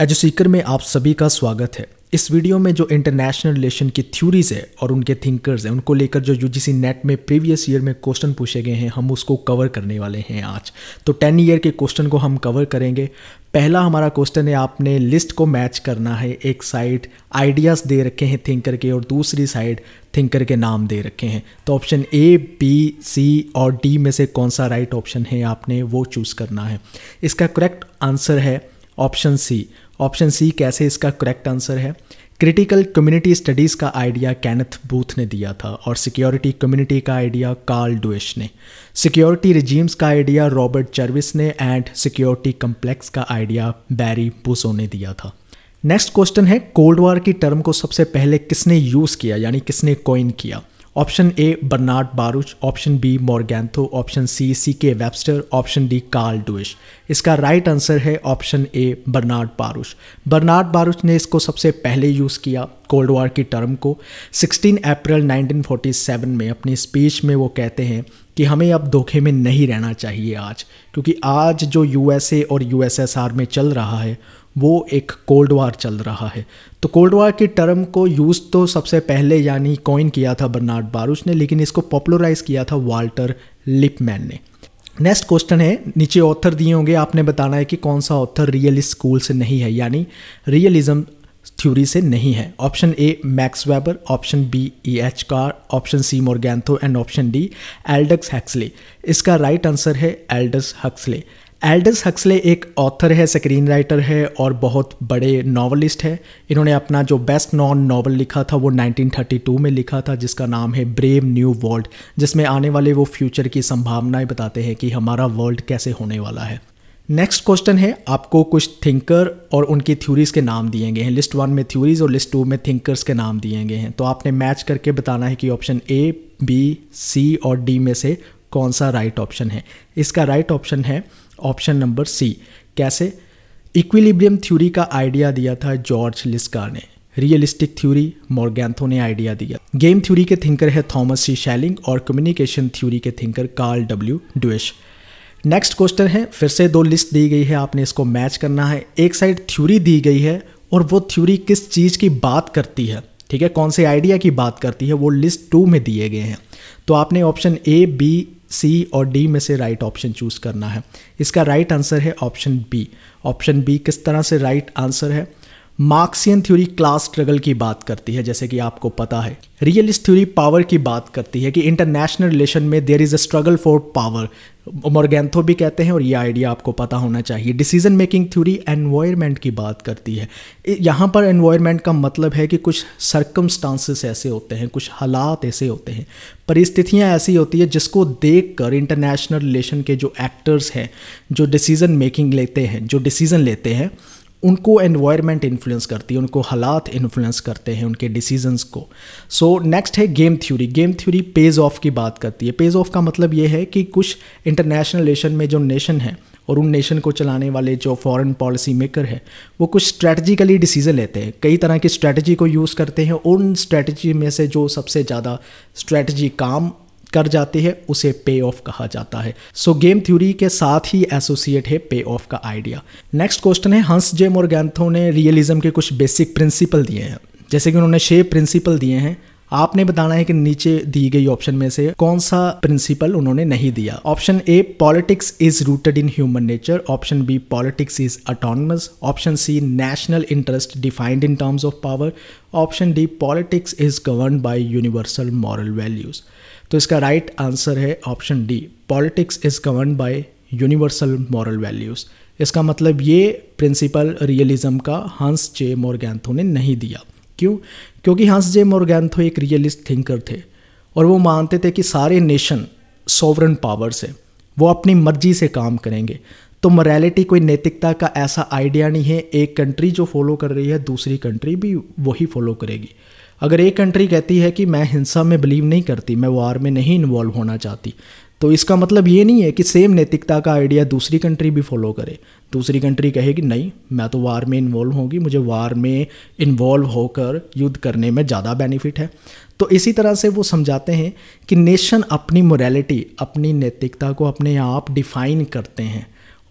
एजुसीकर में आप सभी का स्वागत है इस वीडियो में जो इंटरनेशनल रिलेशन की थ्योरीज है और उनके थिंकर्स हैं उनको लेकर जो यूजीसी नेट में प्रीवियस ईयर में क्वेश्चन पूछे गए हैं हम उसको कवर करने वाले हैं आज तो टेन ईयर के क्वेश्चन को हम कवर करेंगे पहला हमारा क्वेश्चन है आपने लिस्ट को मैच करना है एक साइड आइडियाज़ दे रखे हैं थिंकर के और दूसरी साइड थिंकर के नाम दे रखे हैं तो ऑप्शन ए बी सी और डी में से कौन सा राइट right ऑप्शन है आपने वो चूज़ करना है इसका करेक्ट आंसर है ऑप्शन सी ऑप्शन सी कैसे इसका करेक्ट आंसर है क्रिटिकल कम्युनिटी स्टडीज़ का आइडिया कैनथ बूथ ने दिया था और सिक्योरिटी कम्युनिटी का आइडिया कार्ल डुएश ने सिक्योरिटी रिजीम्स का आइडिया रॉबर्ट चर्विस ने एंड सिक्योरिटी कम्प्लेक्स का आइडिया बैरी बुसो ने दिया था नेक्स्ट क्वेश्चन है कोल्ड वॉर की टर्म को सबसे पहले किसने यूज़ किया यानी किसने कॉइन किया option A Bernard Baruch option B Morgenthau option C C K Webster option D Karl Deutsch इसका राइट आंसर है option A Bernard Baruch Bernard Baruch ने इसको सबसे पहले यूज़ किया कोल्ड वॉर की टर्म को 16 अप्रैल 1947 में अपनी स्पीच में वो कहते हैं कि हमें अब धोखे में नहीं रहना चाहिए आज क्योंकि आज जो यूएसए और यूएसएसआर में चल रहा है वो एक कोल्ड वार चल रहा है तो कोल्ड वार के टर्म को यूज़ तो सबसे पहले यानी कॉइन किया था बर्नार्ड बारूच ने लेकिन इसको पॉपुलराइज़ किया था वाल्टर लिपमैन ने नेक्स्ट क्वेश्चन है नीचे ऑथर दिए होंगे आपने बताना है कि कौन सा ऑथर रियल स्कूल से नहीं है यानी रियलिज्म थ्योरी से नहीं है option A Max Weber option B E H Carr option C Morgenthau and option D Aldous Huxley इसका राइट right आंसर है एल्डस हक्सले एल्डस हक्सले एक ऑथर है स्क्रीन राइटर है और बहुत बड़े नावलिस्ट है इन्होंने अपना जो बेस्ट नॉन नावल लिखा था वो 1932 में लिखा था जिसका नाम है ब्रेव न्यू वर्ल्ड जिसमें आने वाले वो फ्यूचर की संभावनाएं बताते हैं कि हमारा वर्ल्ड कैसे होने वाला है नेक्स्ट क्वेश्चन है आपको कुछ थिंकर और उनकी थ्योरीज के नाम दिए गए हैं लिस्ट वन में थ्योरीज और लिस्ट टू में थिंकर्स के नाम दिए गए हैं तो आपने मैच करके बताना है कि ऑप्शन ए बी सी और डी में से कौन सा राइट right ऑप्शन है इसका राइट right ऑप्शन है ऑप्शन नंबर सी कैसे इक्विलिब्रियम थ्योरी का आइडिया दिया था जॉर्ज लिस्कार ने रियलिस्टिक थ्योरी मोरगैंथो ने आइडिया दिया गेम थ्योरी के थिंकर है थॉमस सी शैलिंग और कम्युनिकेशन थ्योरी के thinker Karl W Deutsch next question है फिर से दो लिस्ट दी गई है आपने इसको मैच करना है एक साइड थ्योरी दी गई है और वो थ्योरी किस चीज़ की बात करती है ठीक है कौन से आइडिया की बात करती है वो लिस्ट टू में दिए गए हैं तो आपने ऑप्शन ए बी सी और डी में से राइट ऑप्शन चूज़ करना है इसका राइट आंसर है ऑप्शन बी ऑप्शन बी किस तरह से राइट आंसर है मार्क्सियन थ्योरी क्लास स्ट्रगल की बात करती है जैसे कि आपको पता है रियलिस्ट थ्योरी पावर की बात करती है कि इंटरनेशनल रिलेशन में there is a struggle for power Morgenthau भी कहते हैं और ये आइडिया आपको पता होना चाहिए डिसीजन मेकिंग थ्योरी एनवायरमेंट की बात करती है यहाँ पर एनवायरमेंट का मतलब है कि कुछ सर्कमस्टांसेस ऐसे होते हैं कुछ हालात ऐसे होते हैं परिस्थितियाँ ऐसी होती है जिसको देख कर इंटरनेशनल रिलेशन के जो एक्टर्स हैं जो डिसीज़न मेकिंग लेते हैं जो डिसीज़न लेते हैं उनको एनवायरनमेंट इन्फ्लुएंस करती है उनको हालात इन्फ्लुएंस करते हैं उनके डिसीजंस को सो so, नेक्स्ट है game theory game theory pays off की बात करती है पेज ऑफ का मतलब ये है कि कुछ इंटरनेशनल नेशन में जो नेशन है और उन नेशन को चलाने वाले जो फॉरेन पॉलिसी मेकर है वो कुछ स्ट्रैटेजिकली डिसीजन लेते हैं कई तरह की स्ट्रैटेजी को यूज़ करते हैं उन स्ट्रैटेजी में से जो सबसे ज़्यादा स्ट्रैटेजी काम कर जाते हैं उसे पे ऑफ कहा जाता है सो गेम थ्योरी के साथ ही एसोसिएट है पे ऑफ का आइडिया नेक्स्ट क्वेश्चन है हंस जे गैंथो ने रियलिज्म के कुछ बेसिक प्रिंसिपल दिए हैं जैसे कि उन्होंने छह प्रिंसिपल दिए हैं आपने बताना है कि नीचे दी गई ऑप्शन में से कौन सा प्रिंसिपल उन्होंने नहीं दिया option A politics is rooted in human nature option B politics is autonomous option C national interest defined in terms of power option D politics is govern by universal moral values तो इसका right answer है option D politics is govern by universal moral values इसका मतलब ये principal realism का हंस जे मोरगैंथो ने नहीं दिया क्यों क्योंकि हंस जे मोरगैंथो एक रियलिस्ट थिंकर थे और वो मानते थे कि सारे नेशन सोवरन पावर्स है वो अपनी मर्जी से काम करेंगे तो मोरालिटी कोई नैतिकता का ऐसा आइडिया नहीं है एक कंट्री जो फॉलो कर रही है दूसरी कंट्री भी वही फॉलो करेगी अगर एक कंट्री कहती है कि मैं हिंसा में बिलीव नहीं करती मैं वार में नहीं इन्वॉल्व होना चाहती तो इसका मतलब ये नहीं है कि सेम नैतिकता का आइडिया दूसरी कंट्री भी फॉलो करे दूसरी कंट्री कहेगी नहीं मैं तो वार में इन्वॉल्व होगी मुझे वार में इन्वॉल्व होकर युद्ध करने में ज़्यादा बेनिफिट है तो इसी तरह से वो समझाते हैं कि नेशन अपनी मोरालिटी अपनी नैतिकता को अपने आप डिफाइन करते हैं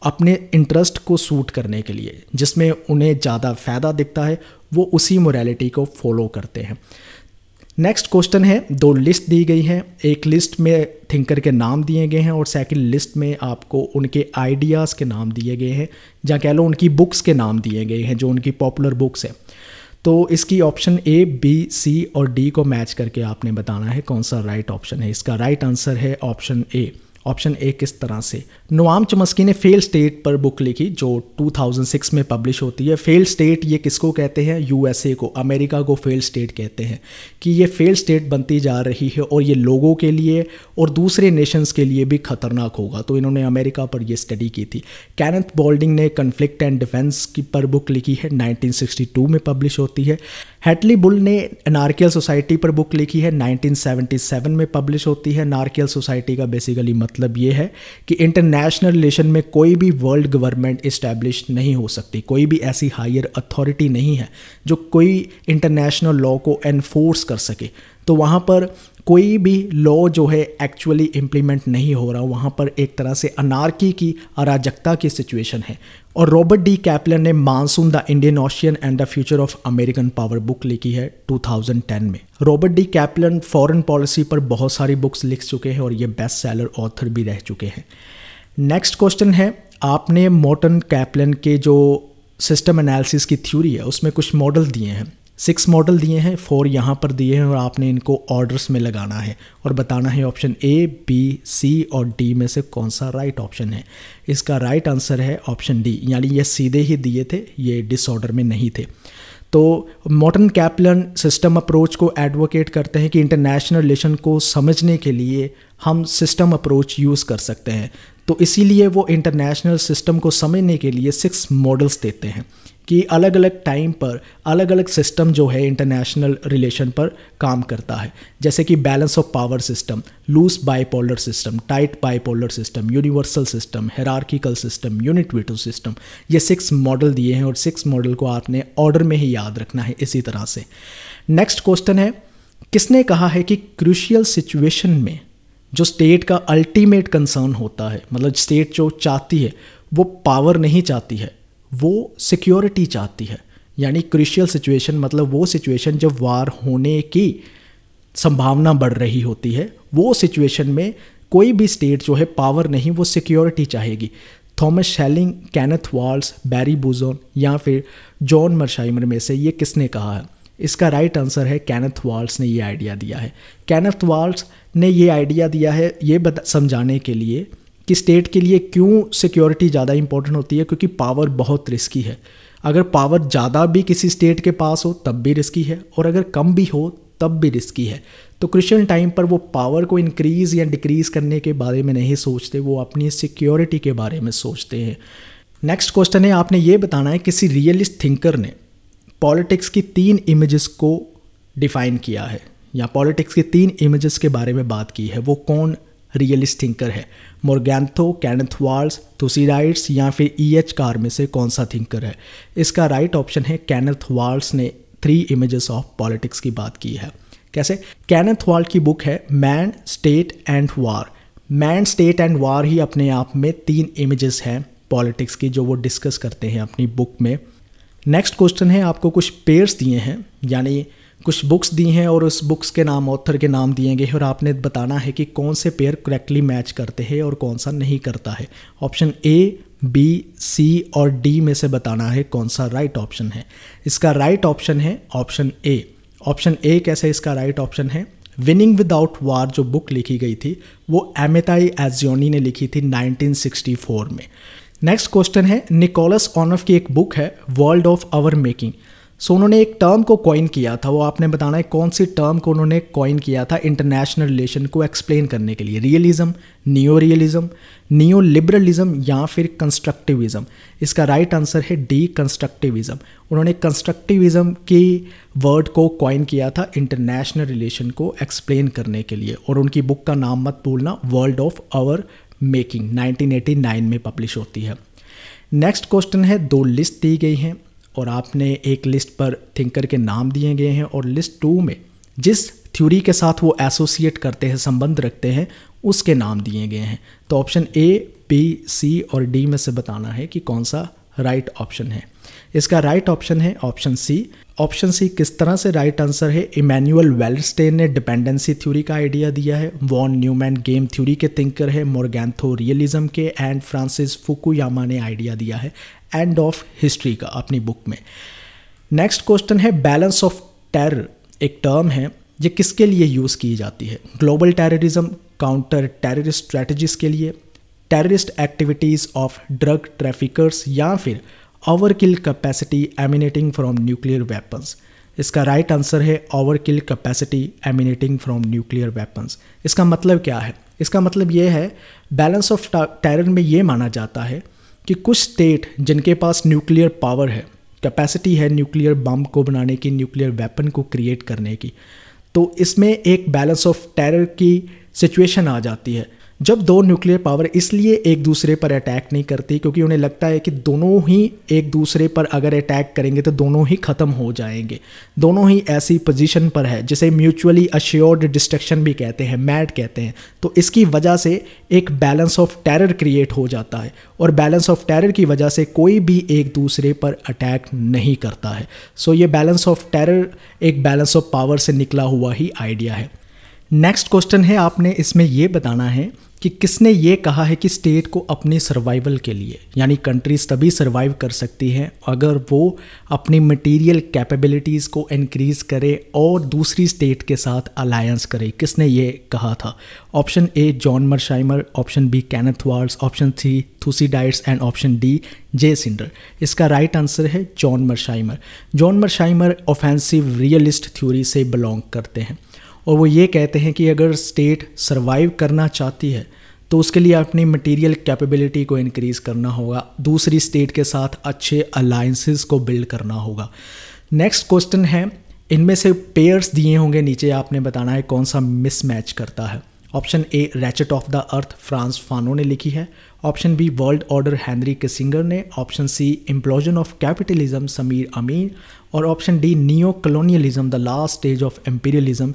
अपने इंटरेस्ट को सूट करने के लिए जिसमें उन्हें ज़्यादा फ़ायदा दिखता है वो उसी मोरालिटी को फॉलो करते हैं नेक्स्ट क्वेश्चन है दो लिस्ट दी गई हैं एक लिस्ट में थिंकर के नाम दिए गए हैं और सेकंड लिस्ट में आपको उनके आइडियाज़ के नाम दिए गए हैं या कह लो उनकी बुक्स के नाम दिए गए हैं जो उनकी पॉपुलर बुक्स हैं तो इसकी ऑप्शन ए बी सी और डी को मैच करके आपने बताना है कौन सा राइट right ऑप्शन है इसका राइट right आंसर है ऑप्शन ए ऑप्शन ए किस तरह से नोआम चमस्की ने फेल स्टेट पर बुक लिखी जो 2006 में पब्लिश होती है फेल स्टेट ये किसको कहते हैं यूएसए को अमेरिका को फेल स्टेट कहते हैं कि ये फेल स्टेट बनती जा रही है और ये लोगों के लिए और दूसरे नेशंस के लिए भी खतरनाक होगा तो इन्होंने अमेरिका पर यह स्टडी की थी कैनथ बोल्डिंग ने कन्फ्लिक्ट एंड डिफेंस की पर बुक लिखी है नाइनटीन में पब्लिश होती है हेटली बुल ने नारकियल सोसाइटी पर बुक लिखी है 1977 में पब्लिश होती है नारकियल सोसाइटी का बेसिकली मतलब ये है कि इंटरनेशनल रिलेशन में कोई भी वर्ल्ड गवर्नमेंट इस्टेब्लिश नहीं हो सकती कोई भी ऐसी हायर अथॉरिटी नहीं है जो कोई इंटरनेशनल लॉ को एनफोर्स कर सके तो वहाँ पर कोई भी लॉ जो है एक्चुअली इम्प्लीमेंट नहीं हो रहा वहाँ पर एक तरह से अनारकी की अराजकता की सिचुएशन है और रॉबर्ट डी कैपलर ने Monsoon the Indian Ocean and the future of American power book लिखी है 2010 में Robert D Kaplan foreign policy पर बहुत सारी बुक्स लिख चुके हैं और ये बेस्ट सेलर ऑथर भी रह चुके हैं नेक्स्ट क्वेश्चन है आपने मोटन कैपलन के जो सिस्टम एनालिसिस की थ्योरी है उसमें कुछ मॉडल दिए हैं सिक्स मॉडल दिए हैं फोर यहाँ पर दिए हैं और आपने इनको ऑर्डर्स में लगाना है और बताना है ऑप्शन ए बी सी और डी में से कौन सा राइट right ऑप्शन है इसका राइट right आंसर है ऑप्शन डी यानी ये सीधे ही दिए थे ये डिसऑर्डर में नहीं थे तो मॉडर्न कैपलन सिस्टम अप्रोच को एडवोकेट करते हैं कि इंटरनेशनल रिलेशन को समझने के लिए हम सिस्टम अप्रोच यूज़ कर सकते हैं तो इसीलिए वो इंटरनेशनल सिस्टम को समझने के लिए सिक्स मॉडल्स देते हैं कि अलग अलग टाइम पर अलग अलग सिस्टम जो है इंटरनेशनल रिलेशन पर काम करता है जैसे कि balance of power system loose bipolar system tight bipolar system universal system hierarchical system unit veto system ये सिक्स मॉडल दिए हैं और सिक्स मॉडल को आपने ऑर्डर में ही याद रखना है इसी तरह से नेक्स्ट क्वेश्चन है किसने कहा है कि क्रूशियल सिचुएशन में जो स्टेट का अल्टीमेट कंसर्न होता है मतलब स्टेट जो चाहती है वो पावर नहीं चाहती है वो सिक्योरिटी चाहती है यानी क्रिशियल सिचुएशन मतलब वो सिचुएशन जब वार होने की संभावना बढ़ रही होती है वो सिचुएशन में कोई भी स्टेट जो है पावर नहीं वो सिक्योरिटी चाहेगी Thomas Schelling Kenneth Waltz Barry Buzan या फिर जॉन मरशाइमर में से ये किसने कहा है इसका राइट आंसर है कैनथ वॉल्स ने ये आइडिया दिया है कैनथ वॉल्स ने ये आइडिया दिया है ये समझाने के लिए कि स्टेट के लिए क्यों सिक्योरिटी ज़्यादा इंपॉर्टेंट होती है क्योंकि पावर बहुत रिस्की है अगर पावर ज़्यादा भी किसी स्टेट के पास हो तब भी रिस्की है और अगर कम भी हो तब भी रिस्की है तो क्रिश्चियन टाइम पर वो पावर को इंक्रीज़ या डिक्रीज़ करने के बारे में नहीं सोचते वो अपनी सिक्योरिटी के बारे में सोचते हैं नेक्स्ट क्वेश्चन है आपने ये बताना है किसी रियलिस्ट थिंकर ने पॉलिटिक्स की तीन इमेजेस को डिफाइन किया है या पॉलिटिक्स के तीन इमेजेस के बारे में बात की है वो कौन रियलिस्ट थिंकर है मोरगैंथो कैनथ वाल्स तुसीडाइट्स या फिर ई e एच कार में से कौन सा थिंकर है इसका राइट ऑप्शन है कैनथ वाल्स ने थ्री इमेजेस ऑफ पॉलिटिक्स की बात की है कैसे कैनथ वाल्ट की बुक है man state and war man state and war ही अपने आप में तीन इमेजेस हैं पॉलिटिक्स की जो वो डिस्कस करते हैं अपनी बुक में नेक्स्ट क्वेश्चन है आपको कुछ पेयर्स दिए हैं यानी कुछ बुक्स दी हैं और उस बुक्स के नाम ऑथर के नाम दिए गए हैं और आपने बताना है कि कौन से पेयर करेक्टली मैच करते हैं और कौन सा नहीं करता है ऑप्शन ए बी सी और डी में से बताना है कौन सा राइट ऑप्शन है इसका राइट ऑप्शन है ऑप्शन ए ऑप्शन ए कैसे इसका राइट ऑप्शन है विनिंग विदाउट वार जो बुक लिखी गई थी वो एमेताई एजियोनी ने लिखी थी 1964 में नेक्स्ट क्वेश्चन है निकोलस ऑनफ की एक बुक है world of our making so उन्होंने एक टर्म को कॉइन किया था वो आपने बताना है कौन सी टर्म को उन्होंने कॉइन किया था इंटरनेशनल रिलेशन को एक्सप्लेन करने के लिए realism neorealism neoliberalism या फिर कंस्ट्रक्टिविज़्म इसका राइट right आंसर है डी कंस्ट्रक्टिविज़्म उन्होंने कंस्ट्रक्टिविज़म की वर्ड को कॉइन किया था इंटरनेशनल रिलेशन को एक्सप्लेन करने के लिए और उनकी बुक का नाम मत भूलना वर्ल्ड ऑफ आवर मेकिंग 1989 में पब्लिश होती है नेक्स्ट क्वेश्चन है दो लिस्ट दी गई हैं और आपने एक लिस्ट पर थिंकर के नाम दिए गए हैं और लिस्ट टू में जिस थ्योरी के साथ वो एसोसिएट करते हैं संबंध रखते हैं उसके नाम दिए गए हैं तो ऑप्शन ए बी सी और डी में से बताना है कि कौन सा राइट right ऑप्शन है इसका राइट ऑप्शन है ऑप्शन सी ऑप्शन सी किस तरह से राइट आंसर है इमैनुअल वेलस्टेन ने डिपेंडेंसी थ्योरी का आइडिया दिया है वॉन न्यूमैन गेम थ्योरी के थिंकर है मोरगैंथो रियलिज्म के एंड फ्रांसिस फुकुयामा ने आइडिया दिया है एंड ऑफ हिस्ट्री का अपनी बुक में नेक्स्ट क्वेश्चन है बैलेंस ऑफ टेर एक टर्म है ये किसके लिए यूज़ की जाती है global terrorism counter terrorist strategies के लिए terrorist activities of drug traffickers या फिर overkill capacity emanating from nuclear weapons इसका राइट आंसर है overkill capacity emanating from nuclear weapons इसका मतलब क्या है इसका मतलब ये है बैलेंस ऑफ टेरर में ये माना जाता है कि कुछ स्टेट जिनके पास न्यूक्लियर पावर है कैपेसिटी है न्यूक्लियर बम को बनाने की न्यूक्लियर वेपन को क्रिएट करने की तो इसमें एक बैलेंस ऑफ टेरर की सिचुएशन आ जाती है जब दो न्यूक्लियर पावर इसलिए एक दूसरे पर अटैक नहीं करती क्योंकि उन्हें लगता है कि दोनों ही एक दूसरे पर अगर अटैक करेंगे तो दोनों ही ख़त्म हो जाएंगे दोनों ही ऐसी पोजीशन पर है जिसे म्यूचुअली अश्योर्ड डिस्ट्रक्शन भी कहते हैं मैट कहते हैं तो इसकी वजह से एक बैलेंस ऑफ टेरर क्रिएट हो जाता है और बैलेंस ऑफ टेरर की वजह से कोई भी एक दूसरे पर अटैक नहीं करता है सो ये बैलेंस ऑफ टेरर एक बैलेंस ऑफ पावर से निकला हुआ ही आइडिया है नेक्स्ट क्वेश्चन है आपने इसमें ये बताना है कि किसने ये कहा है कि स्टेट को अपने सर्वाइवल के लिए यानी कंट्रीज तभी सर्वाइव कर सकती हैं अगर वो अपनी मटेरियल कैपेबिलिटीज़ को इनक्रीज़ करे और दूसरी स्टेट के साथ अलायंस करे किसने ये कहा था option A John Mearsheimer option B Kenneth Waltz option C Thucydides and option D J Snyder इसका राइट right आंसर है John Mearsheimer John Mearsheimer offensive realist theory से बिलोंग करते हैं और वो ये कहते हैं कि अगर स्टेट सर्वाइव करना चाहती है तो उसके लिए अपनी मटेरियल कैपेबिलिटी को इनक्रीज़ करना होगा दूसरी स्टेट के साथ अच्छे अलाइंसेस को बिल्ड करना होगा नेक्स्ट क्वेश्चन है इनमें से पेयर्स दिए होंगे नीचे आपने बताना है कौन सा मिसमैच करता है option A wretched of the earth Frantz Fanon ने लिखी है option B world order Henry Kissinger ने option C implosion of capitalism Samir Amin और option D neo colonialism the last stage of imperialism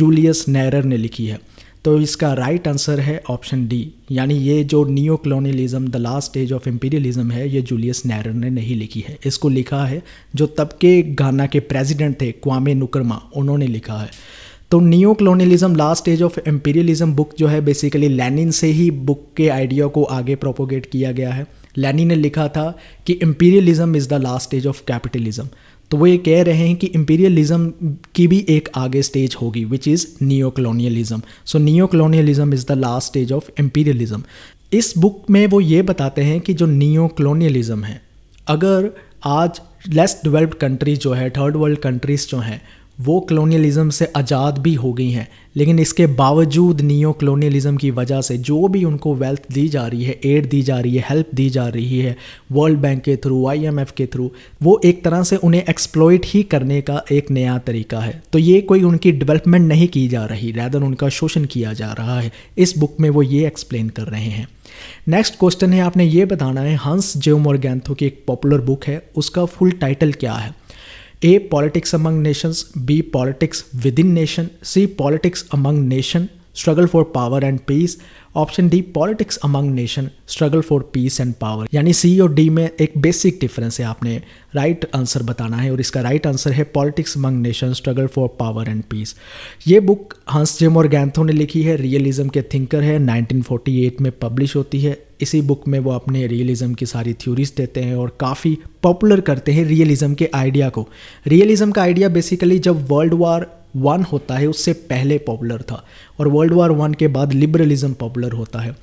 Julius Nyerere ने लिखी है तो इसका राइट right आंसर है ऑप्शन डी यानी ये जो neo colonialism the last stage of imperialism है ये जूलियस नैरर ने नहीं लिखी है इसको लिखा है जो तब के गाना के प्रेजिडेंट थे क्वामे नुकरमा उन्होंने लिखा है तो neo colonialism last stage of imperialism book जो है बेसिकली लेनिन से ही बुक के आइडिया को आगे प्रोपोगेट किया गया है लेनिन ने लिखा था कि imperialism is the last stage of capitalism तो वो ये कह रहे हैं कि इम्पीरियलिज्म की भी एक आगे स्टेज होगी which is neo colonialism so neo colonialism is the last stage of imperialism इस बुक में वो ये बताते हैं कि जो नियो कलोनियलिज्म है अगर आज लेस डेवलप्ड कंट्रीज जो है थर्ड वर्ल्ड कंट्रीज जो हैं वो कलोनियलिज़म से आज़ाद भी हो गई हैं लेकिन इसके बावजूद नियो कलोनीलिज़म की वजह से जो भी उनको वेल्थ दी जा रही है एड दी जा रही है हेल्प दी जा रही है वर्ल्ड बैंक के थ्रू आईएमएफ के थ्रू वो एक तरह से उन्हें एक्सप्लोइट ही करने का एक नया तरीका है तो ये कोई उनकी डेवलपमेंट नहीं की जा रही रैदर उनका शोषण किया जा रहा है इस बुक में वो ये एक्सप्लेन कर रहे हैं नेक्स्ट क्वेश्चन है आपने ये बताना है हंस जेव मोरगैंथो की एक पॉपुलर बुक है उसका फुल टाइटल क्या है A. Politics among nations, B. Politics within nation, C. Politics among nation, struggle for power and peace, option D politics among nation struggle for peace and power यानी C और D में एक basic difference है आपने right right answer बताना है और इसका राइट right आंसर है politics among nation struggle for power and peace ये book Hans J Morgenthau ने लिखी है रियलिज्म के थिंकर है 1948 में पब्लिश होती है इसी बुक में वो अपने रियलिज्म की सारी थ्योरीज देते हैं और काफ़ी पॉपुलर करते हैं रियलिज़म के आइडिया को रियलिज्म का आइडिया बेसिकली जब वर्ल्ड वार वन होता है उससे पहले पॉपुलर था और वर्ल्ड वार वन के बाद लिबरलिज्म पॉपुलर होता है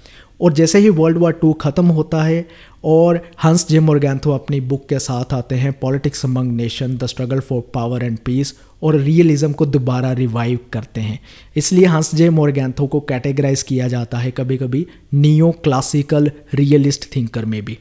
और जैसे ही वर्ल्ड वार टू ख़त्म होता है और हंस जे गैंथो अपनी बुक के साथ आते हैं politics among nation the struggle for power and peace और रियलिज्म को दोबारा रिवाइव करते हैं इसलिए हंस जे मोर्गैंथो को कैटेगराइज किया जाता है कभी कभी नियो क्लासिकल रियलिस्ट थिंकर में भी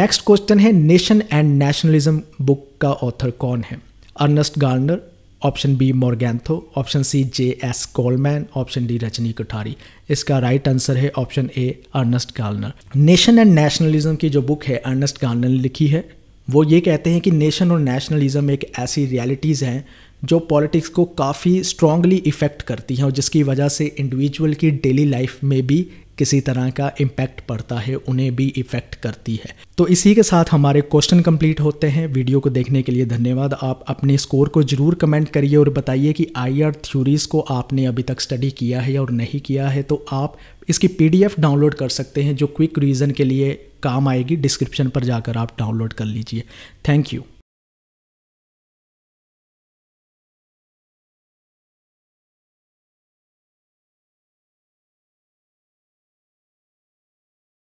नेक्स्ट क्वेश्चन है नेशन एंड नेशनलिज्म बुक का ऑथर कौन है Ernest Gellner option B Morgenthau option C J S Coleman option D Rajni Kothari इसका राइट right आंसर है option A Ernest Gellner nation and nationalism की जो बुक है अर्नस्ट गार्लनर ने लिखी है वो ये कहते हैं कि नेशन और नेशनलिज्म एक ऐसी रियलिटीज़ हैं जो पॉलिटिक्स को काफ़ी स्ट्रांगली इफ़ेक्ट करती हैं और जिसकी वजह से इंडिविजुअल की डेली लाइफ में भी किसी तरह का इम्पैक्ट पड़ता है उन्हें भी इफ़ेक्ट करती है तो इसी के साथ हमारे क्वेश्चन कंप्लीट होते हैं वीडियो को देखने के लिए धन्यवाद आप अपने स्कोर को ज़रूर कमेंट करिए और बताइए कि आई आर थ्यूरीज़ को आपने अभी तक स्टडी किया है और नहीं किया है तो आप इसकी पी डाउनलोड कर सकते हैं जो क्विक रीज़न के लिए काम आएगी डिस्क्रिप्शन पर जाकर आप डाउनलोड कर लीजिए थैंक यू